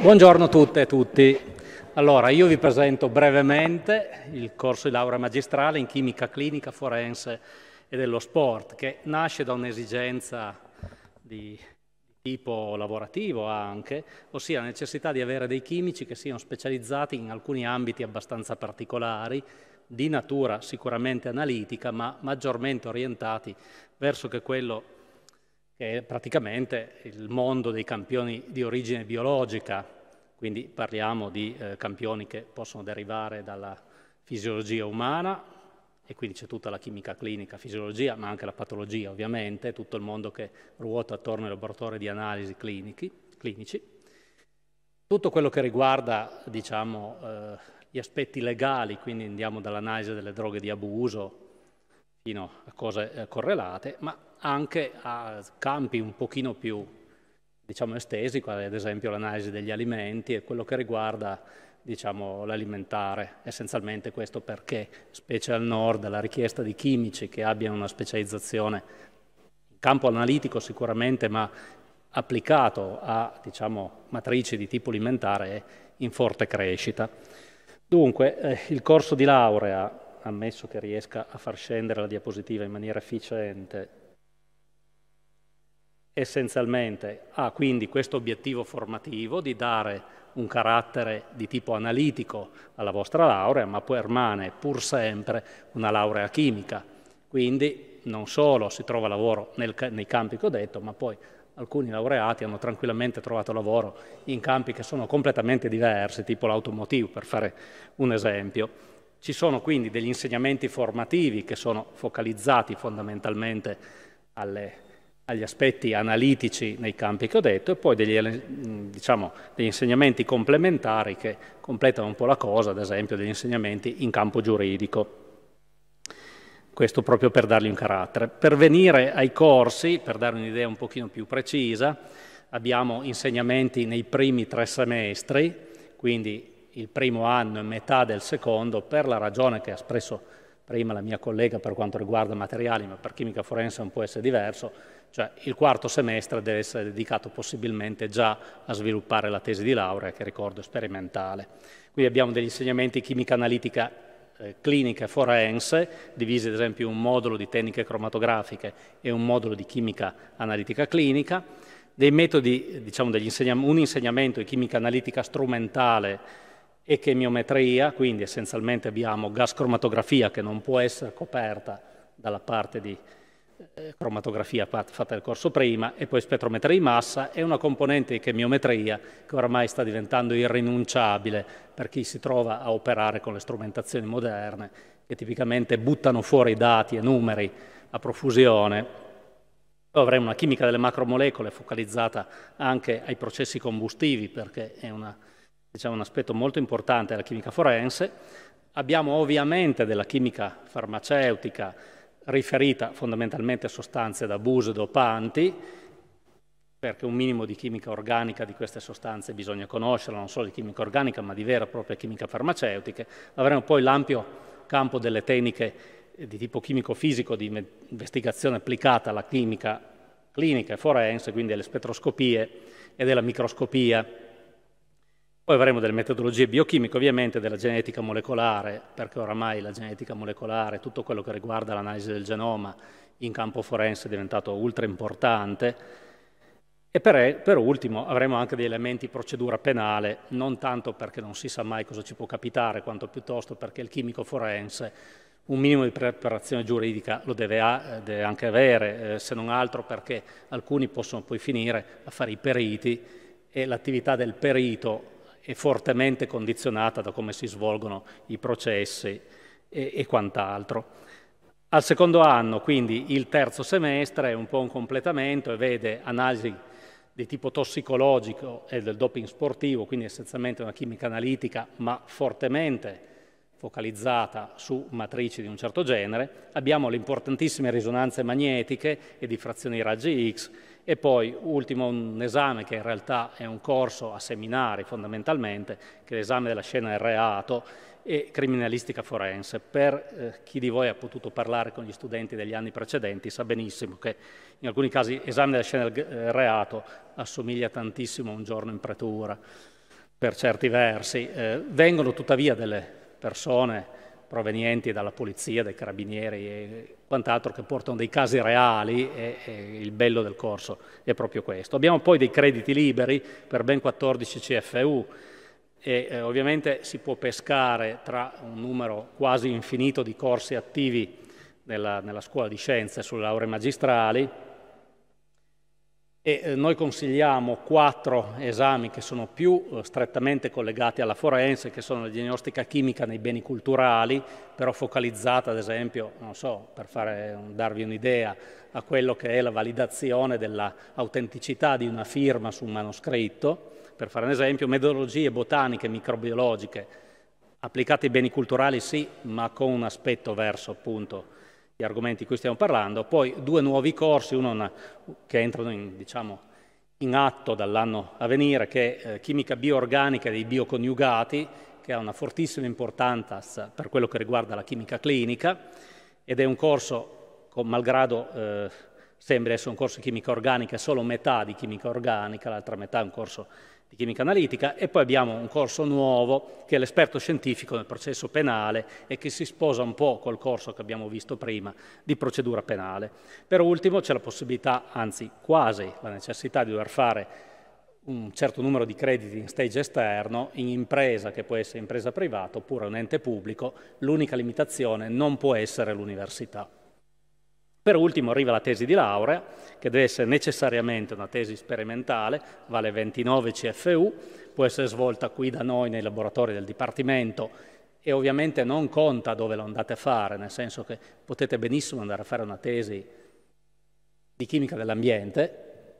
Buongiorno a tutte e a tutti. Allora, io vi presento brevemente il corso di laurea magistrale in chimica clinica forense e dello sport, che nasce da un'esigenza di tipo lavorativo anche, ossia la necessità di avere dei chimici che siano specializzati in alcuni ambiti abbastanza particolari, di natura sicuramente analitica, ma maggiormente orientati verso che quello che è praticamente il mondo dei campioni di origine biologica, quindi parliamo di eh, campioni che possono derivare dalla fisiologia umana e quindi c'è tutta la chimica clinica, fisiologia, ma anche la patologia ovviamente, tutto il mondo che ruota attorno ai laboratori di analisi clinici. clinici. Tutto quello che riguarda diciamo, eh, gli aspetti legali, quindi andiamo dall'analisi delle droghe di abuso fino a cose eh, correlate, ma anche a campi un pochino più diciamo, estesi, quali ad esempio l'analisi degli alimenti e quello che riguarda diciamo, l'alimentare. Essenzialmente questo perché, specie al nord, la richiesta di chimici che abbiano una specializzazione in campo analitico sicuramente, ma applicato a diciamo, matrici di tipo alimentare è in forte crescita. Dunque, eh, il corso di laurea, ammesso che riesca a far scendere la diapositiva in maniera efficiente, essenzialmente ha quindi questo obiettivo formativo di dare un carattere di tipo analitico alla vostra laurea, ma permane pur sempre una laurea chimica. Quindi non solo si trova lavoro nel, nei campi che ho detto, ma poi alcuni laureati hanno tranquillamente trovato lavoro in campi che sono completamente diversi, tipo l'automotive, per fare un esempio. Ci sono quindi degli insegnamenti formativi che sono focalizzati fondamentalmente alle agli aspetti analitici nei campi che ho detto e poi degli, diciamo, degli, insegnamenti complementari che completano un po' la cosa, ad esempio degli insegnamenti in campo giuridico. Questo proprio per dargli un carattere. Per venire ai corsi, per dare un'idea un pochino più precisa, abbiamo insegnamenti nei primi tre semestri, quindi il primo anno e metà del secondo, per la ragione che ha espresso prima la mia collega per quanto riguarda materiali, ma per chimica forense non può essere diverso, cioè il quarto semestre deve essere dedicato possibilmente già a sviluppare la tesi di laurea, che ricordo è sperimentale. Qui abbiamo degli insegnamenti chimica analitica eh, clinica e forense, divisi ad esempio in un modulo di tecniche cromatografiche e un modulo di chimica analitica clinica, dei metodi, diciamo, insegna un insegnamento di chimica analitica strumentale e chemiometria, quindi essenzialmente abbiamo gas cromatografia che non può essere coperta dalla parte di eh, cromatografia fatta nel corso prima e poi spettrometria di massa e una componente di chemiometria che oramai sta diventando irrinunciabile per chi si trova a operare con le strumentazioni moderne che tipicamente buttano fuori dati e numeri a profusione poi avremo una chimica delle macromolecole focalizzata anche ai processi combustivi perché è una diciamo, un aspetto molto importante della chimica forense, abbiamo ovviamente della chimica farmaceutica riferita fondamentalmente a sostanze da abuso e dopanti, perché un minimo di chimica organica di queste sostanze bisogna conoscerla, non solo di chimica organica, ma di vera e propria chimica farmaceutica. Avremo poi l'ampio campo delle tecniche di tipo chimico-fisico di investigazione applicata alla chimica clinica e forense, quindi alle spettroscopie e della microscopia. Poi avremo delle metodologie biochimiche, ovviamente della genetica molecolare, perché oramai la genetica molecolare, tutto quello che riguarda l'analisi del genoma in campo forense è diventato ultra importante. E per, per, ultimo avremo anche degli elementi procedura penale, non tanto perché non si sa mai cosa ci può capitare, quanto piuttosto perché il chimico forense un minimo di preparazione giuridica lo deve, a, deve anche avere, eh, se non altro perché alcuni possono poi finire a fare i periti e l'attività del perito è fortemente condizionata da come si svolgono i processi e, e quant'altro. Al secondo anno, quindi il terzo semestre, è un po' un completamento e vede analisi di tipo tossicologico e del doping sportivo, quindi essenzialmente una chimica analitica, ma fortemente focalizzata su matrici di un certo genere, abbiamo le importantissime risonanze magnetiche e diffrazioni raggi X e poi, ultimo, un esame che in realtà è un corso a seminari fondamentalmente, che è l'esame della scena del reato e criminalistica forense. Per eh, chi di voi ha potuto parlare con gli studenti degli anni precedenti sa benissimo che in alcuni casi l'esame della scena del eh, reato assomiglia tantissimo a un giorno in pretura, per certi versi. Eh, vengono tuttavia delle persone provenienti dalla polizia, dai carabinieri e quant'altro che portano dei casi reali e, e, il bello del corso è proprio questo. Abbiamo poi dei crediti liberi per ben 14 CFU e eh, ovviamente si può pescare tra un numero quasi infinito di corsi attivi nella, nella scuola di scienze sulle lauree magistrali, e eh, noi consigliamo quattro esami che sono più eh, strettamente collegati alla forense, che sono la diagnostica chimica nei beni culturali, però focalizzata ad esempio, non so, per fare, darvi un'idea, a quello che è la validazione dell'autenticità di una firma su un manoscritto, per fare un esempio, metodologie botaniche e microbiologiche applicate ai beni culturali sì, ma con un aspetto verso appunto gli argomenti di cui stiamo parlando, poi due nuovi corsi, uno che entrano in, diciamo, in atto dall'anno a venire, che è eh, chimica bioorganica dei bioconiugati, che ha una fortissima importanza per quello che riguarda la chimica clinica, ed è un corso, con malgrado eh, sembra essere un corso di chimica organica, solo metà di chimica organica, l'altra metà è un corso di chimica analitica e poi abbiamo un corso nuovo che è l'esperto scientifico nel processo penale e che si sposa un po' col corso che abbiamo visto prima di procedura penale. Per ultimo c'è la possibilità, anzi quasi la necessità di dover fare un certo numero di crediti in stage esterno in impresa che può essere impresa privata oppure un ente pubblico, l'unica limitazione non può essere l'università. Per ultimo arriva la tesi di laurea, che deve essere necessariamente una tesi sperimentale, vale 29 CFU, può essere svolta qui da noi nei laboratori del Dipartimento e ovviamente non conta dove lo andate a fare, nel senso che potete benissimo andare a fare una tesi di chimica dell'ambiente,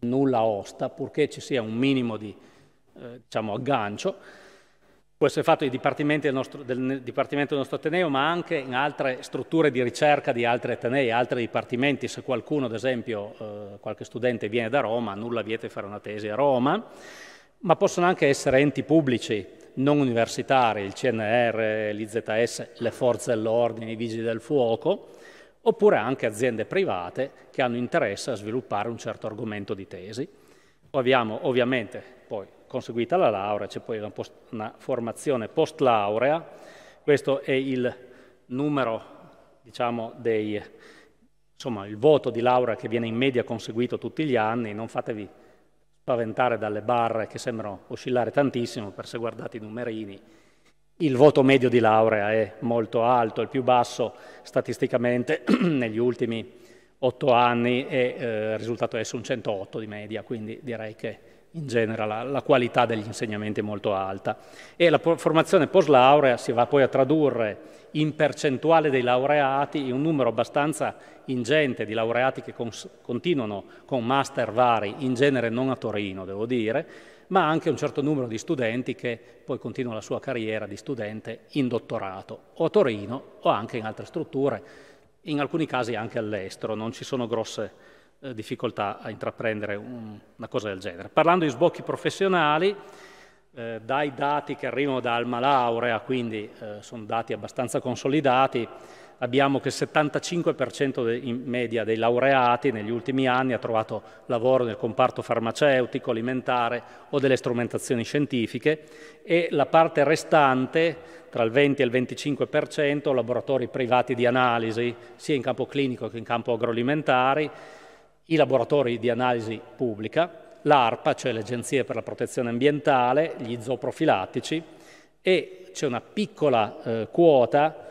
nulla osta, purché ci sia un minimo di eh, diciamo, aggancio, Può essere fatto nei dipartimenti del nostro, del, dipartimento del nostro Ateneo, ma anche in altre strutture di ricerca di altri Atenei, altri dipartimenti. Se qualcuno, ad esempio, eh, qualche studente viene da Roma, nulla vieta di fare una tesi a Roma, ma possono anche essere enti pubblici, non universitari, il CNR, l'IZS, le forze dell'ordine, i vigili del fuoco, oppure anche aziende private che hanno interesse a sviluppare un certo argomento di tesi. Abbiamo ovviamente poi conseguita la laurea, c'è poi una, post, una formazione post laurea, questo è il numero, diciamo, dei, insomma, il voto di laurea che viene in media conseguito tutti gli anni, non fatevi spaventare dalle barre che sembrano oscillare tantissimo, per se guardate i numerini, il voto medio di laurea è molto alto, il più basso statisticamente negli ultimi otto anni e eh, il risultato è su un 108 di media, quindi direi che in genere la, la, qualità degli insegnamenti è molto alta e la formazione post laurea si va poi a tradurre in percentuale dei laureati in un numero abbastanza ingente di laureati che cons- continuano con master vari, in genere non a Torino devo dire, ma anche un certo numero di studenti che poi continua la sua carriera di studente in dottorato o a Torino o anche in altre strutture, in alcuni casi anche all'estero, non ci sono grosse eh, difficoltà a intraprendere un, una cosa del genere. Parlando di sbocchi professionali, eh, dai dati che arrivano da Alma Laurea, quindi eh, sono dati abbastanza consolidati, abbiamo che il 75% de, in media dei laureati negli ultimi anni ha trovato lavoro nel comparto farmaceutico, alimentare o delle strumentazioni scientifiche e la parte restante, tra il 20 e il 25%, laboratori privati di analisi, sia in campo clinico che in campo agroalimentare, i laboratori di analisi pubblica, l'ARPA, cioè l'Agenzia per la protezione ambientale, gli zooprofilattici e c'è una piccola eh, quota,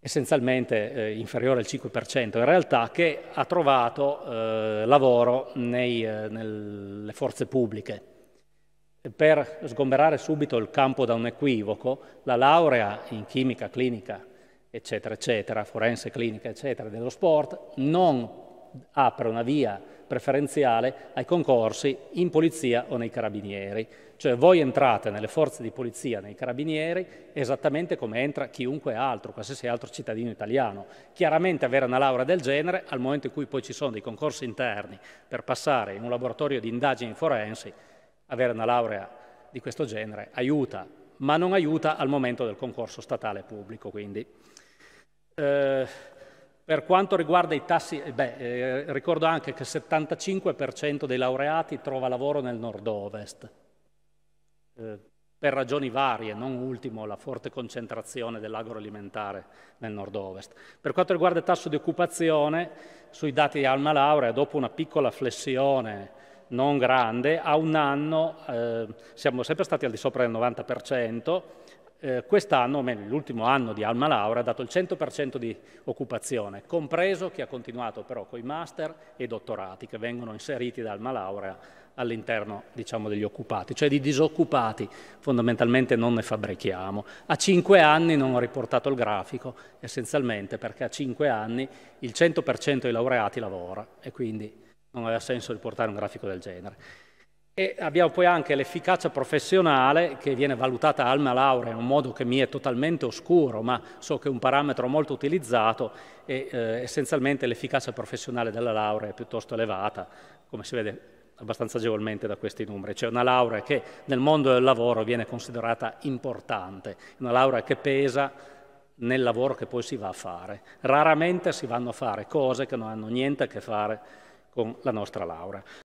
essenzialmente eh, inferiore al 5% in realtà, che ha trovato eh, lavoro nei, eh, nelle forze pubbliche. Per sgomberare subito il campo da un equivoco, la laurea in chimica clinica, eccetera, eccetera, forense clinica, eccetera, dello sport, non apre una via preferenziale ai concorsi in polizia o nei carabinieri. Cioè voi entrate nelle forze di polizia, nei carabinieri, esattamente come entra chiunque altro, qualsiasi altro cittadino italiano. Chiaramente avere una laurea del genere, al momento in cui poi ci sono dei concorsi interni per passare in un laboratorio di indagini forensi, avere una laurea di questo genere aiuta, ma non aiuta al momento del concorso statale pubblico. Quindi. Eh, per quanto riguarda i tassi, eh, beh, eh, ricordo anche che il 75% dei laureati trova lavoro nel nord-ovest, eh, per ragioni varie, non ultimo la forte concentrazione dell'agroalimentare nel nord-ovest. Per quanto riguarda il tasso di occupazione, sui dati di Alma Laurea, dopo una piccola flessione non grande, a un anno eh, siamo sempre stati al di sopra del 90%, eh, quest'anno, o meglio l'ultimo anno di Alma Laura, ha dato il 100% di occupazione, compreso chi ha continuato però con i master e dottorati che vengono inseriti da Alma Laura all'interno diciamo, degli occupati, cioè di disoccupati fondamentalmente non ne fabbrichiamo. A 5 anni non ho riportato il grafico essenzialmente perché a 5 anni il 100% dei laureati lavora e quindi non aveva senso riportare un grafico del genere. E abbiamo poi anche l'efficacia professionale che viene valutata alma laurea in un modo che mi è totalmente oscuro, ma so che è un parametro molto utilizzato e eh, essenzialmente l'efficacia professionale della laurea è piuttosto elevata, come si vede abbastanza agevolmente da questi numeri. C'è una laurea che nel mondo del lavoro viene considerata importante, una laurea che pesa nel lavoro che poi si va a fare. Raramente si vanno a fare cose che non hanno niente a che fare con la nostra laurea.